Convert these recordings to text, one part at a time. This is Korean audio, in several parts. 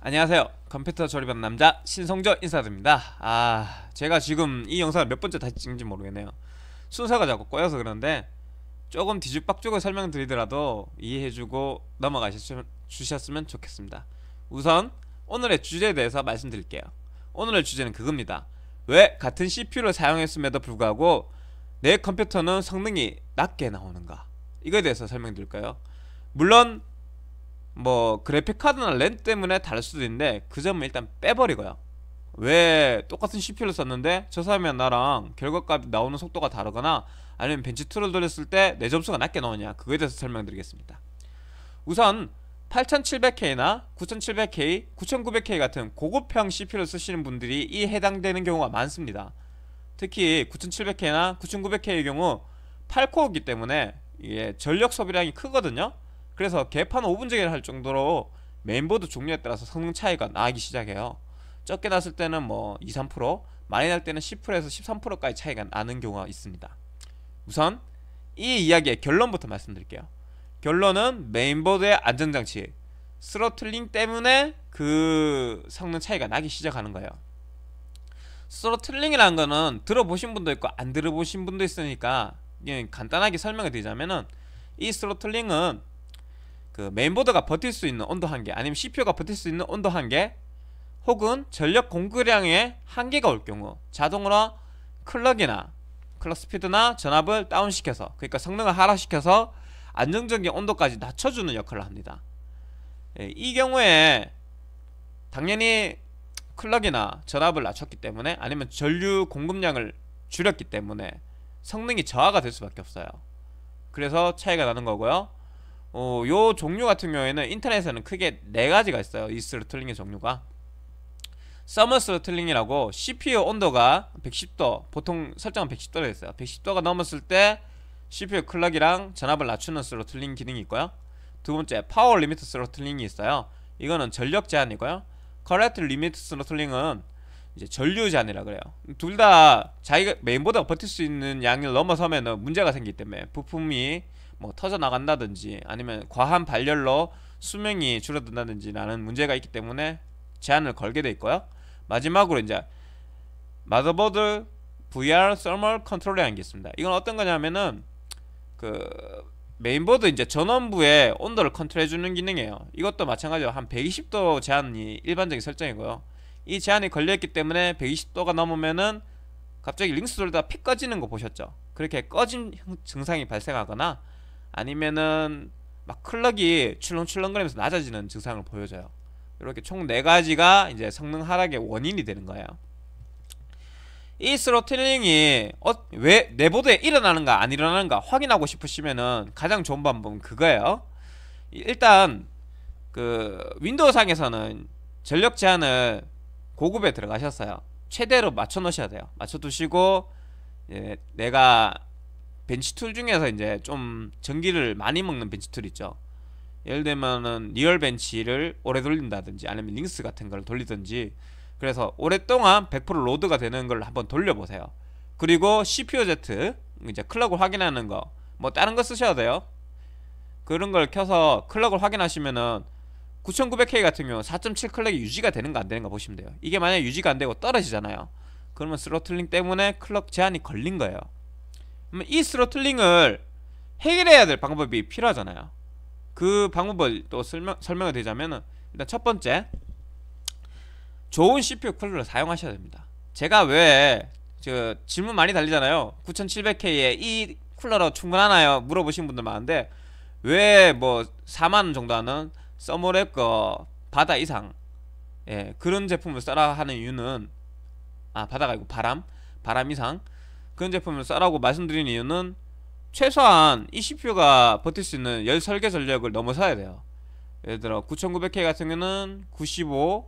안녕하세요 컴퓨터 조립한 남자 신성조 인사드립니다 아 제가 지금 이 영상을 몇 번째 다시 찍는지 모르겠네요 순서가 자꾸 꼬여서 그런데 조금 뒤죽박죽을 설명드리더라도 이해해주고 넘어가 셨으면 좋겠습니다 우선 오늘의 주제에 대해서 말씀드릴게요 오늘의 주제는 그겁니다 왜 같은 CPU를 사용했음에도 불구하고 내 컴퓨터는 성능이 낮게 나오는가 이거에 대해서 설명드릴까요 물론 뭐 그래픽카드나 랜 때문에 다를 수도 있는데 그 점은 일단 빼버리고요 왜 똑같은 CPU를 썼는데 저 사람이랑 나랑 결과값 나오는 속도가 다르거나 아니면 벤치2를 돌렸을 때 내 점수가 낮게 나오냐 그거에 대해서 설명드리겠습니다 우선 8700K나 9700K, 9900K 같은 고급형 CPU를 쓰시는 분들이 이 해당되는 경우가 많습니다 특히 9700K나 9900K의 경우 8코어이기 때문에 전력 소비량이 크거든요 그래서 개판 5분제기를 할 정도로 메인보드 종류에 따라서 성능 차이가 나기 시작해요 적게 났을 때는 뭐 2, 3% 많이 날 때는 10%에서 13%까지 차이가 나는 경우가 있습니다 우선 이 이야기의 결론부터 말씀드릴게요 결론은 메인보드의 안정장치 스로틀링 때문에 그 성능 차이가 나기 시작하는 거예요 스로틀링이라는 거는 들어보신 분도 있고 안 들어보신 분도 있으니까 간단하게 설명을 드리자면은 이 스로틀링은 그 메인보드가 버틸 수 있는 온도 한계 아니면 CPU가 버틸 수 있는 온도 한계 혹은 전력 공급량에 한계가 올 경우 자동으로 클럭이나 클럭 스피드나 전압을 다운시켜서 그러니까 성능을 하락시켜서 안정적인 온도까지 낮춰주는 역할을 합니다 예, 이 경우에 당연히 클럭이나 전압을 낮췄기 때문에 아니면 전류 공급량을 줄였기 때문에 성능이 저하가 될 수밖에 없어요 그래서 차이가 나는 거고요 어, 요 종류 같은 경우에는 인터넷에는 크게 네 가지가 있어요. 이 스로틀링의 종류가. 서머 스로틀링이라고 CPU 온도가 110도, 보통 설정은 110도로 했어요. 110도가 넘었을 때 CPU 클럭이랑 전압을 낮추는 스로틀링 기능이 있고요. 두 번째, 파워 리미트 스로틀링이 있어요. 이거는 전력 제한이고요. 커렉트 리미트 스로틀링은 이제 전류 제한이라 그래요. 둘 다 자기가 메인보드가 버틸 수 있는 양을 넘어서면은 문제가 생기기 때문에 부품이 뭐 터져 나간다든지 아니면 과한 발열로 수명이 줄어든다든지 라는 문제가 있기 때문에 제한을 걸게 돼 있고요 마지막으로 이제 마더보드 VR t 멀컨트롤이라는게 있습니다 이건 어떤 거냐면은 그 메인보드 이제 전원부의 온도를 컨트롤해주는 기능이에요 이것도 마찬가지로 한 120도 제한이 일반적인 설정이고요 이 제한이 걸려있기 때문에 120도가 넘으면은 갑자기 링스 돌다 피 꺼지는 거 보셨죠? 그렇게 꺼진 증상이 발생하거나 아니면은 막 클럭이 출렁출렁거리면서 낮아지는 증상을 보여줘요 이렇게 총 4가지가 이제 성능 하락의 원인이 되는 거예요 이 스로틀링이 어, 왜 내보드에 일어나는가 안 일어나는가 확인하고 싶으시면은 가장 좋은 방법은 그거예요 일단 그 윈도우상에서는 전력 제한을 고급에 들어가셨어요 최대로 맞춰 놓으셔야 돼요 맞춰 두시고 예, 내가 벤치툴 중에서 이제 좀 전기를 많이 먹는 벤치툴 있죠 예를 들면은 리얼 벤치를 오래 돌린다든지 아니면 링스 같은 걸 돌리든지 그래서 오랫동안 100% 로드가 되는 걸 한번 돌려보세요 그리고 CPU Z 이제 클럭을 확인하는 거 뭐 다른 거 쓰셔야 돼요 그런 걸 켜서 클럭을 확인하시면은 9900K 같은 경우 4.7 클럭이 유지가 되는가 안 되는가 보시면 돼요 이게 만약 에 유지가 안 되고 떨어지잖아요 그러면 스로틀링 때문에 클럭 제한이 걸린 거예요 이 스로틀링을 해결해야 될 방법이 필요하잖아요 그 방법을 또 설명, 설명을 드리자면 일단 첫 번째 좋은 CPU 쿨러를 사용하셔야 됩니다 제가 왜저 질문 많이 달리잖아요 9700K에 이 쿨러로 충분하나요? 물어보신 분들 많은데 왜 뭐 4만원 정도 하는 서머랩거 바다 이상 예, 그런 제품을 써라 하는 이유는 아 바다가 아니고 바람 바람 이상 그런 제품을 싸라고 말씀드린 이유는 최소한 이 CPU가 버틸 수 있는 열설계 전력을 넘어서야 돼요 예를 들어 9900K 같은 경우는 95W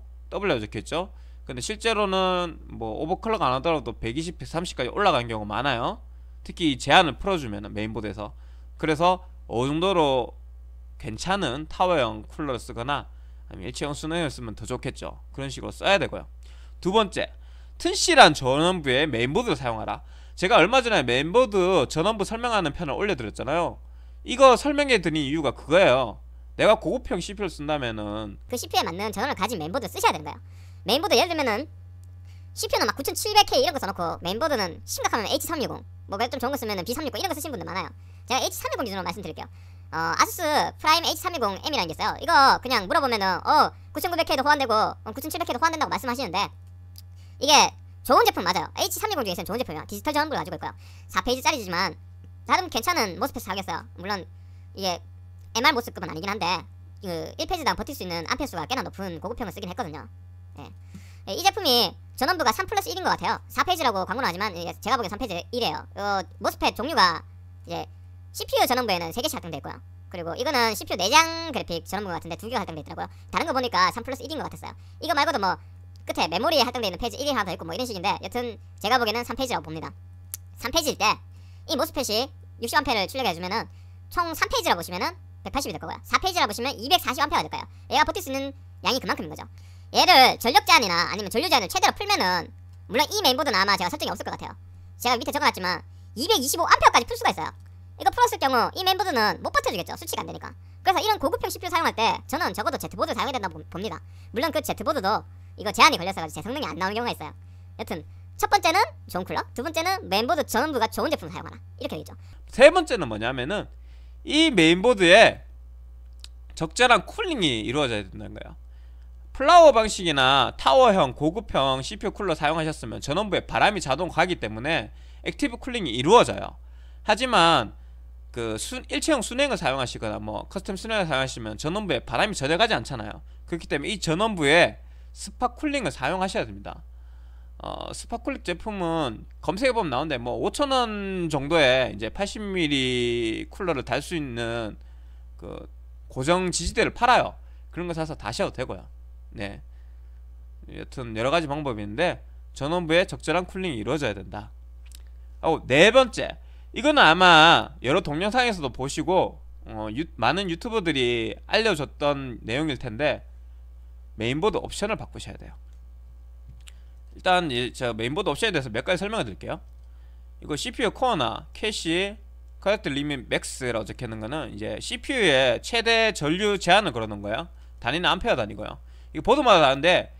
적혀있죠 근데 실제로는 뭐 오버클럭 안 하더라도 120, 130까지 올라간 경우 가 많아요 특히 제한을 풀어주면 메인보드에서 그래서 어느 정도로 괜찮은 타워형 쿨러를 쓰거나 아니면 일체형 순환형을 쓰면 더 좋겠죠 그런 식으로 써야 되고요 두 번째 튼실한 전원부에 메인보드를 사용하라 제가 얼마 전에 멤버드 전원부 설명하는 편을 올려드렸잖아요 이거 설명해드린 이유가 그거예요 내가 고급형 CPU를 쓴다면은 그 CPU에 맞는 전원을 가진 멤버드 쓰셔야 되는 거예요 멤버드 예를 들면은 CPU는 막 9700K 이런 거 써놓고 멤버드는 심각하면 H360 뭐좀 좋은 거 쓰면은 B360 이런 거 쓰시는 분들 많아요 제가 H360 기준으로 말씀드릴게요 어, 아수스 프라임 H360M이라는 게 있어요 이거 그냥 물어보면은 어 9900K도 호환되고 9700K도 어, 호환된다고 말씀하시는데 이게 좋은 제품 맞아요. H310 중에서는 좋은 제품이야. 디지털 전원부를 가지고 있고요. 4페이지짜리지만 나름 괜찮은 모습에서 사겠어요. 물론 이게 MR 모습급은 아니긴 한데 그 1페이지당 버틸 수 있는 암페수가 꽤나 높은 고급형을 쓰긴 했거든요. 예. 예, 이 제품이 전원부가 3 플러스 1인 것 같아요. 4페이지라고 광고는 하지만 제가 보기엔 3페이지 1이에요. 이 모스펫 종류가 이제 CPU 전원부에는 3개씩 할당되어 있고요. 그리고 이거는 CPU 내장 그래픽 전원부 같은데 2개가 할당되어 있더라고요. 다른 거 보니까 3 플러스 1인 것 같았어요. 이거 말고도 뭐 끝에 메모리에 할당되는 페이지 1이 하나 더 있고 뭐 이런 식인데 여튼 제가 보기에는 3페이지라고 봅니다 3페이지일 때 이 모스펫이 60A를 출력해주면은 총 3페이지라 고 보시면은 180이 될 거고요 4페이지라 고 보시면 240A가 될 거예요 얘가 버틸 수 있는 양이 그만큼인 거죠 얘를 전력 제한이나 아니면 전류 제한을 최대로 풀면은 물론 이 메인보드는 아마 제가 설정이 없을 것 같아요 제가 밑에 적어놨지만 225A까지 풀 수가 있어요 이거 풀었을 경우 이 멤버들은 못 버텨주겠죠 수치가 안되니까 그래서 이런 고급형 CPU 사용할 때 저는 적어도 Z보드를 사용해야 된다고 봅니다 물론 그 Z보드도 이거 제한이 걸렸어가지고 제 성능이 안 나오는 경우가 있어요. 여튼 첫 번째는 좋은 쿨러, 두 번째는 메인보드 전부가 좋은 제품 사용하라 이렇게 되죠. 세 번째는 뭐냐면은 이 메인보드에 적절한 쿨링이 이루어져야 된다는 거예요. 플라워 방식이나 타워형, 고급형 CPU 쿨러 사용하셨으면 전원부에 바람이 자동 가기 때문에 액티브 쿨링이 이루어져요. 하지만 그 순, 일체형 순행을 사용하시거나 뭐 커스텀 순행을 사용하시면 전원부에 바람이 전혀 가지 않잖아요. 그렇기 때문에 이 전원부에 스파쿨링을 사용하셔야 됩니다 어, 스파쿨링 제품은 검색해보면 나오는데 뭐 5천원 정도에 이제 80mm 쿨러를 달 수 있는 그 고정 지지대를 팔아요 그런 거 사서 다셔도 되고요 네 여튼 여러가지 방법이 있는데 전원부에 적절한 쿨링이 이루어져야 된다 어, 네 번째 이거는 아마 여러 동영상에서도 보시고 어, 유, 많은 유튜버들이 알려줬던 내용일 텐데 메인보드 옵션을 바꾸셔야 돼요 일단 제 메인보드 옵션에 대해서 몇 가지 설명해 드릴게요 이거 CPU 코어나 캐시 커넥트 리밋 맥스라고 적혀있는 거는 이제 CPU의 최대 전류 제한을 걸어놓 거예요 단위는 암페어 단위고요 이거 보드마다 다른데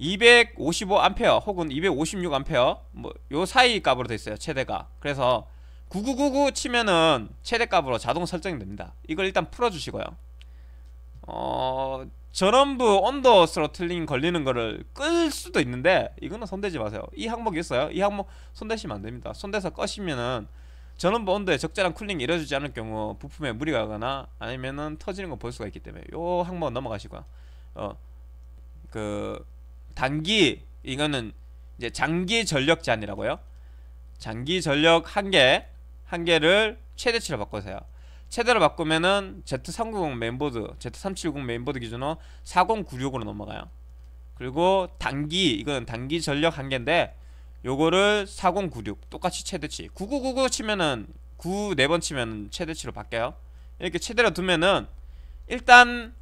255암페어 혹은 256암페어 뭐 요 사이 값으로 돼 있어요 최대가 그래서 9999 치면은 최대 값으로 자동 설정 됩니다 이걸 일단 풀어주시고요 어전원부 언더 스로틀린 걸리는 거를 끌 수도 있는데 이거는 손대지 마세요 이 항목이 있어요 이 항목 손대시면 안됩니다 손대서 꺼시면은 전원부 온도에 적절한 쿨링이 이루어지지 않을 경우 부품에 무리가 가거나 아니면은 터지는 걸 볼 수가 있기 때문에 요 항목 넘어가시고요 어그 단기 이거는 이제 장기 전력 제한이라고요 장기 전력 한개한 개를 최대치로 바꿔주세요 최대로 바꾸면은 Z390 멤버드 Z370 멤버드 기준으로 4096으로 넘어가요 그리고 단기 이건 단기 전력 한계인데 요거를 4096 똑같이 최대치 9999 치면은 9 4번 치면 은 최대치로 바뀌어요 이렇게 최대로 두면은 일단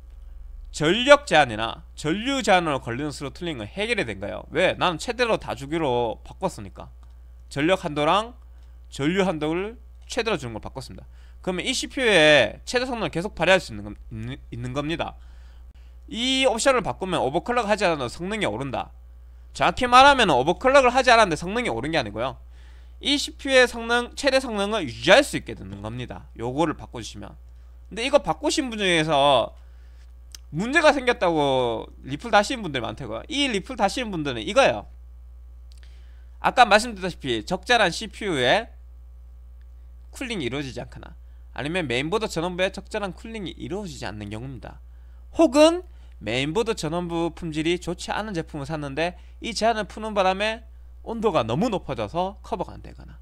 전력 제한이나 전류 제한으로 걸리는 스로틀링은 해결이 된 거예요 왜? 나는 최대로 다 주기로 바꿨으니까 전력 한도랑 전류 한도를 최대로 주는 걸 바꿨습니다 그러면 이 CPU의 최대 성능을 계속 발휘할 수 있는, 있는, 있는 겁니다. 이 옵션을 바꾸면 오버클럭 하지 않아도 성능이 오른다. 정확히 말하면 오버클럭을 하지 않았는데 성능이 오른 게 아니고요. 이 CPU의 성능, 최대 성능을 유지할 수 있게 되는 겁니다. 요거를 바꿔주시면. 근데 이거 바꾸신 분 중에서 문제가 생겼다고 리플 다시는 분들 많다고요. 이 리플 다시는 분들은 이거예요. 아까 말씀드렸다시피 적절한 CPU에 쿨링이 이루어지지 않거나 아니면 메인보드 전원부에 적절한 쿨링이 이루어지지 않는 경우입니다. 혹은 메인보드 전원부 품질이 좋지 않은 제품을 샀는데 이 제한을 푸는 바람에 온도가 너무 높아져서 커버가 안 되거나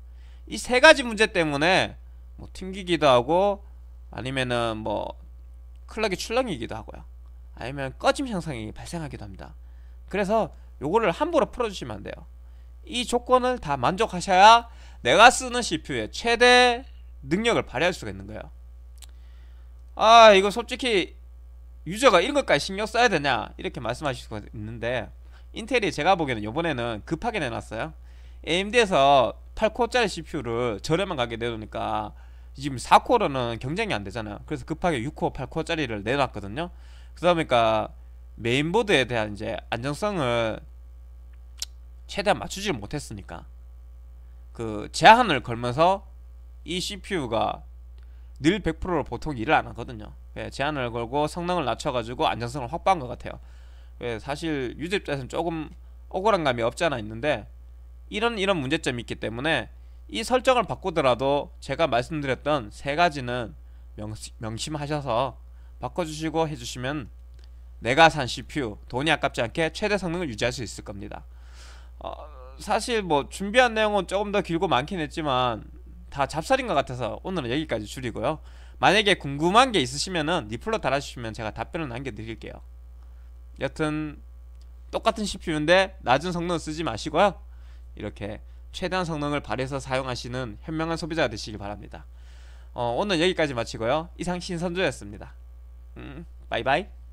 이 세 가지 문제 때문에 뭐 튕기기도 하고 아니면은 뭐 클락이 출렁이기도 하고요 아니면 꺼짐 현상이 발생하기도 합니다 그래서 요거를 함부로 풀어주시면 안 돼요 이 조건을 다 만족하셔야 내가 쓰는 CPU의 최대 능력을 발휘할 수가 있는 거예요 아 이거 솔직히 유저가 이런 것까지 신경 써야 되냐 이렇게 말씀하실 수가 있는데 인텔이 제가 보기에는 이번에는 급하게 내놨어요 AMD에서 8코어짜리 CPU를 저렴한 가격에 내놓으니까 지금 4코어로는 경쟁이 안 되잖아요 그래서 급하게 6코어 8코어짜리를 내놨거든요 그러다 보니까 메인보드에 대한 이제 안정성을 최대한 맞추지 못했으니까 그 제한을 걸면서 이 CPU가 늘 100%로 보통 일을 안 하거든요 예, 제한을 걸고 성능을 낮춰가지고 안정성을 확보한 것 같아요 예, 사실 유저 입장에서는 조금 억울한 감이 없지 않아 있는데 이런 이런 문제점이 있기 때문에 이 설정을 바꾸더라도 제가 말씀드렸던 세 가지는 명심, 하셔서 바꿔주시고 해주시면 내가 산 CPU 돈이 아깝지 않게 최대 성능을 유지할 수 있을 겁니다 어, 사실 뭐 준비한 내용은 조금 더 길고 많긴 했지만 다 잡살인 것 같아서 오늘은 여기까지 줄이고요 만약에 궁금한 게 있으시면은 리플로 달아주시면 제가 답변을 남겨드릴게요 여튼 똑같은 CPU인데 낮은 성능 쓰지 마시고요 이렇게 최대한 성능을 발휘해서 사용하시는 현명한 소비자가 되시기 바랍니다 어, 오늘 여기까지 마치고요 이상 신선조였습니다 음, 바이바이